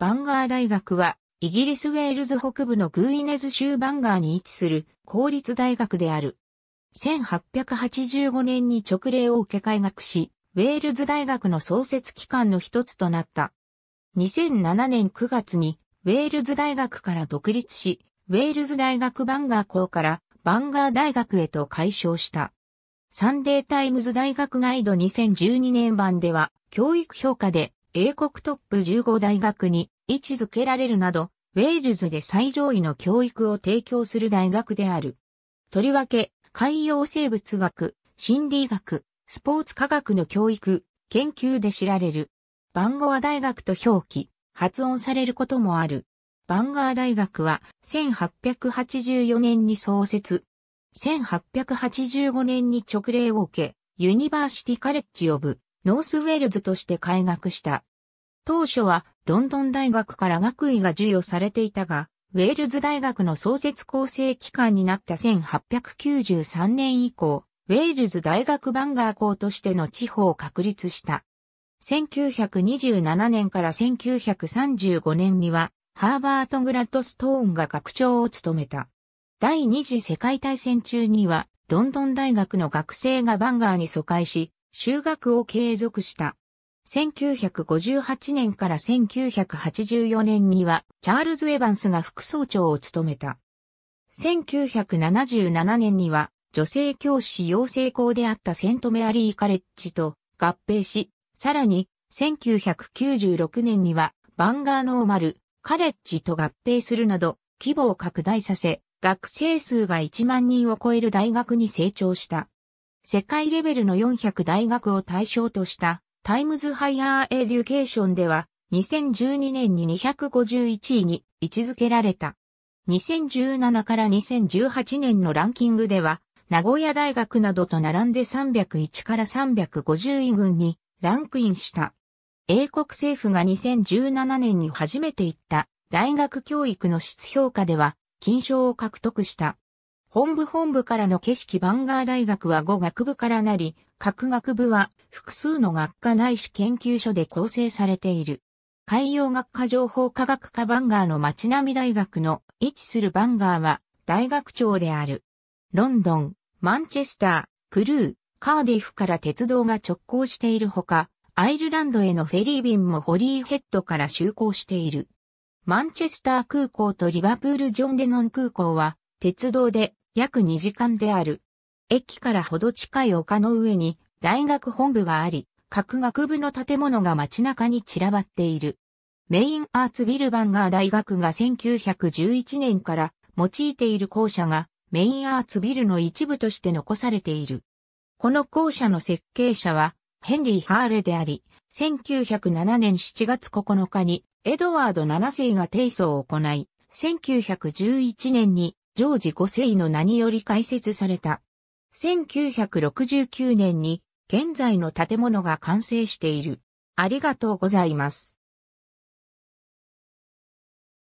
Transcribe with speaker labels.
Speaker 1: バンガー大学は、イギリス・ウェールズ北部のグーイネズ州バンガーに位置する公立大学である。1885年に直令を受け開学し、ウェールズ大学の創設機関の一つとなった。2007年9月に、ウェールズ大学から独立し、ウェールズ大学バンガー校からバンガー大学へと改称した。サンデータイムズ大学ガイド2012年版では、教育評価で英国トップ15大学に位置づけられるなど、ウェールズで最上位の教育を提供する大学である。とりわけ、海洋生物学、心理学、スポーツ科学の教育、研究で知られる。バンゴア大学と表記、発音されることもある。バンガー大学は1884年に創設。1885年に直令を受け、ユニバーシティカレッジオブノースウェールズとして開学した。当初はロンドン大学から学位が授与されていたが、ウェールズ大学の創設構成機関になった1893年以降、ウェールズ大学バンガー校としての地方を確立した。1927年から1935年には、ハーバート・グラッドストーンが学長を務めた。第二次世界大戦中には、ロンドン大学の学生がバンガーに疎開し、修学を継続した。1958年から1984年には、チャールズ・エヴァンスが副総長を務めた。1977年には、女性教師養成校であったセントメアリーカレッジと合併し、さらに、1996年には、バンガーノーマル、カレッジと合併するなど、規模を拡大させ、学生数が1万人を超える大学に成長した。世界レベルの400大学を対象としたタイムズハイヤーエデュケーションでは2012年に251位に位置づけられた。2017から2018年のランキングでは名古屋大学などと並んで301から350位群にランクインした。英国政府が2017年に初めて行った大学教育の質評価では金賞を獲得した。本部本部からの景色バンガー大学は語学部からなり、各学部は複数の学科ないし研究所で構成されている。海洋学科情報科学科バンガーの街並み大学の位置するバンガーは大学長である。ロンドン、マンチェスター、クルー、カーディフから鉄道が直行しているほか、アイルランドへのフェリー便もホリーヘッドから就航している。マンチェスター空港とリバプールジョンレノン空港は鉄道で約2時間である。駅からほど近い丘の上に大学本部があり、各学部の建物が街中に散らばっている。メインアーツビルバンガー大学が1911年から用いている校舎がメインアーツビルの一部として残されている。この校舎の設計者はヘンリー・ハーレであり、1907年7月9日にエドワード7世が提訴を行い、1911年にジョージ5世の名により開設された。1969年に現在の建物が完成している。ありがとうございます。